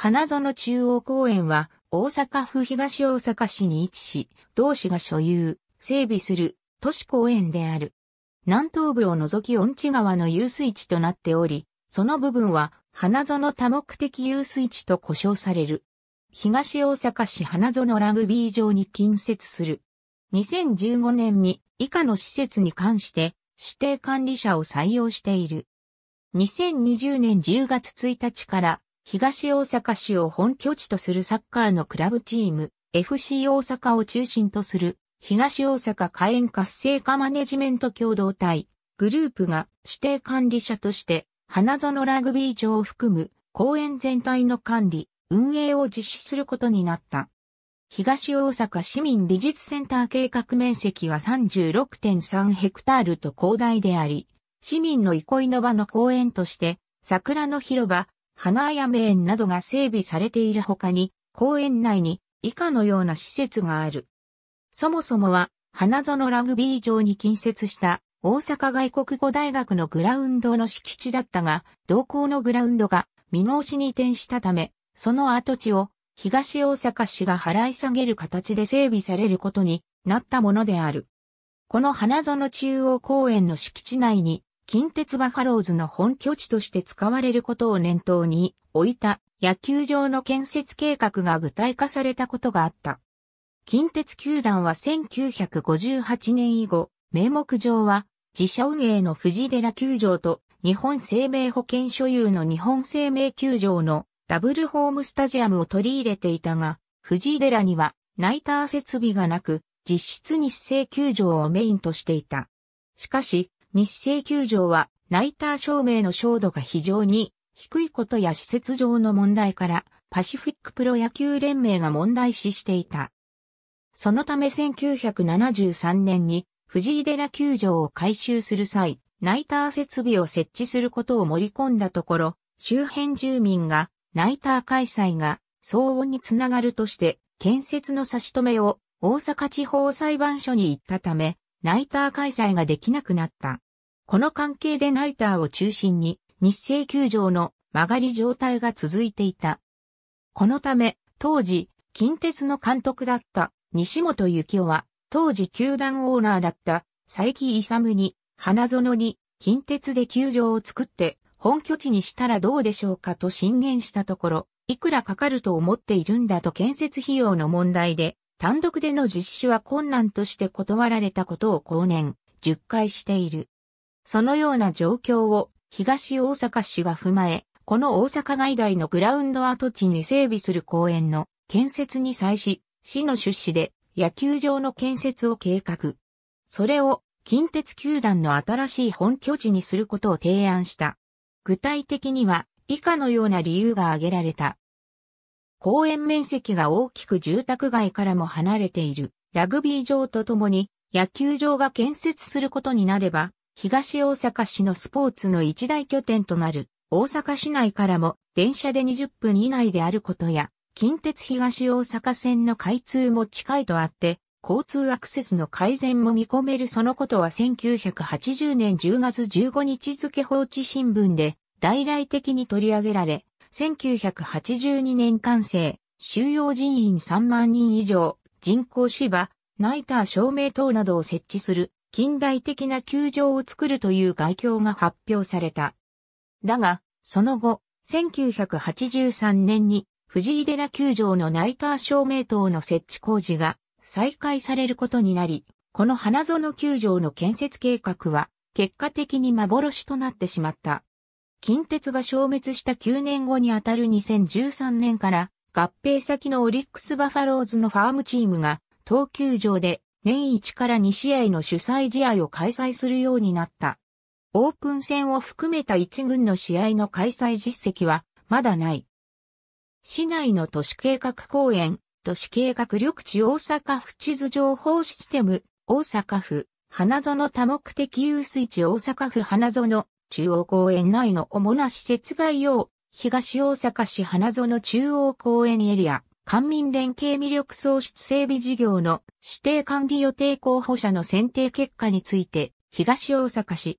花園中央公園は大阪府東大阪市に位置し、同市が所有、整備する都市公園である。南東部を除き恩地川の遊水地となっており、その部分は花園多目的遊水地と呼称される。東大阪市花園ラグビー場に近接する。2015年に以下の施設に関して指定管理者を採用している。2020年10月1日から東大阪市を本拠地とするサッカーのクラブチーム、FC 大阪を中心とする、東大阪火炎活性化マネジメント共同体、グループが指定管理者として、花園ラグビー場を含む公園全体の管理、運営を実施することになった。東大阪市民美術センター計画面積は36.3ヘクタールと広大であり、市民の憩いの場の公園として、桜の広場、花やメ園などが整備されている他に、公園内に以下のような施設がある。そもそもは、花園ラグビー場に近接した大阪外国語大学のグラウンドの敷地だったが、同校のグラウンドが見直しに移転したため、その跡地を東大阪市が払い下げる形で整備されることになったものである。この花園中央公園の敷地内に近鉄バファローズの本拠地として使われることを念頭に置いた野球場の建設計画が具体化されたことがあった。近鉄球団は1958年以後、名目上は自社運営の藤寺球場と日本生命保険所有の日本生命球場のダブルホームスタジアムを取り入れていたが、藤寺にはナイター設備がなく、実質日生球場をメインとしていた。しかし、日清球場はナイター照明の照度が非常に低いことや施設上の問題からパシフィックプロ野球連盟が問題視していた。そのため1973年に藤井寺球場を改修する際、ナイター設備を設置することを盛り込んだところ、周辺住民がナイター開催が騒音につながるとして建設の差し止めを大阪地方裁判所に行ったため、ナイター開催ができなくなった。この関係でナイターを中心に日清球場の曲がり状態が続いていた。このため、当時、近鉄の監督だった西本幸夫は、当時球団オーナーだった佐伯勇に、花園に近鉄で球場を作って本拠地にしたらどうでしょうかと進言したところ、いくらかかると思っているんだと建設費用の問題で単独での実施は困難として断られたことを後年、10回している。そのような状況を東大阪市が踏まえ、この大阪外大のグラウンド跡地に整備する公園の建設に際し、市の出資で野球場の建設を計画。それを近鉄球団の新しい本拠地にすることを提案した。具体的には以下のような理由が挙げられた。公園面積が大きく住宅街からも離れているラグビー場とともに野球場が建設することになれば、東大阪市のスポーツの一大拠点となる大阪市内からも電車で20分以内であることや、近鉄東大阪線の開通も近いとあって、交通アクセスの改善も見込めるそのことは1980年10月15日付放置新聞で大々的に取り上げられ、1982年完成、収容人員3万人以上、人工芝、ナイター照明等などを設置する近代的な球場を作るという外況が発表された。だが、その後、1983年に藤井寺球場のナイター照明等の設置工事が再開されることになり、この花園球場の建設計画は結果的に幻となってしまった。近鉄が消滅した9年後にあたる2013年から合併先のオリックスバファローズのファームチームが東球場で年1から2試合の主催試合を開催するようになった。オープン戦を含めた1軍の試合の開催実績はまだない。市内の都市計画公園、都市計画緑地大阪府地図情報システム、大阪府、花園多目的遊水地大阪府花園中央公園内の主な施設概要、東大阪市花園中央公園エリア、官民連携魅力創出整備事業の指定管理予定候補者の選定結果について、東大阪市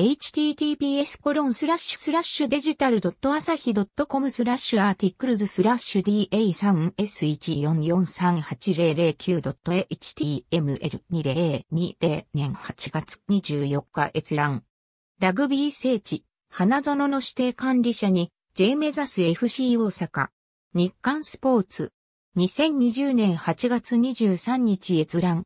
https コロンスラッシュスラッシュデジタルドット朝日ドットコムスラッシュアーティクルズスラッシュ d a 3 s 1 4 4 3 8 0 0 9 h t m l 2 0 2 0年8月24日閲覧。ラグビー聖地、花園の指定管理者に J 目指す FC 大阪。日刊スポーツ。2020年8月23日閲覧。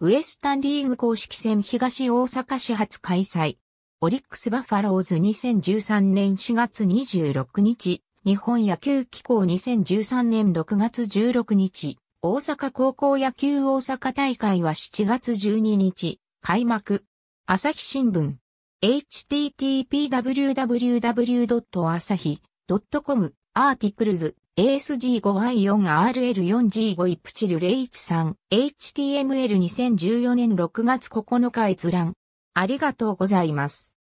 ウエスタンリーグ公式戦東大阪市発開催。オリックスバファローズ2013年4月26日、日本野球機構2013年6月16日、大阪高校野球大阪大会は7月12日、開幕。朝日新聞。http://www.asahi.com アーティクルズ ASG5Y4RL4G5 イプチル013 HTML2014 年6月9日閲覧ありがとうございます。